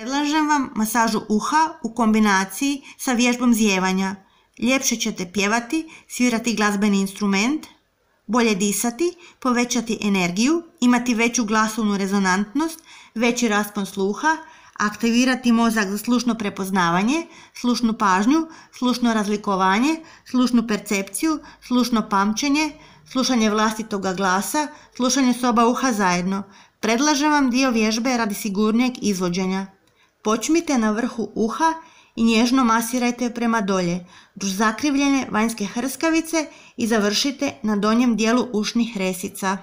Predlažem vam masažu uha u kombinaciji sa vježbom zjevanja. Ljepše ćete pjevati, svirati glazbeni instrument, bolje disati, povećati energiju, imati veću glasovnu rezonantnost, veći raspon sluha, aktivirati mozak za slušno prepoznavanje, slušnu pažnju, slušno razlikovanje, slušnu percepciju, slušno pamćenje, slušanje vlastitoga glasa, slušanje soba uha zajedno. Predlažem vam dio vježbe radi sigurnijeg izvođenja. Počmite na vrhu uha i nježno masirajte prema dolje, duž zakrivljene vanjske hrskavice i završite na donjem dijelu ušnih resica.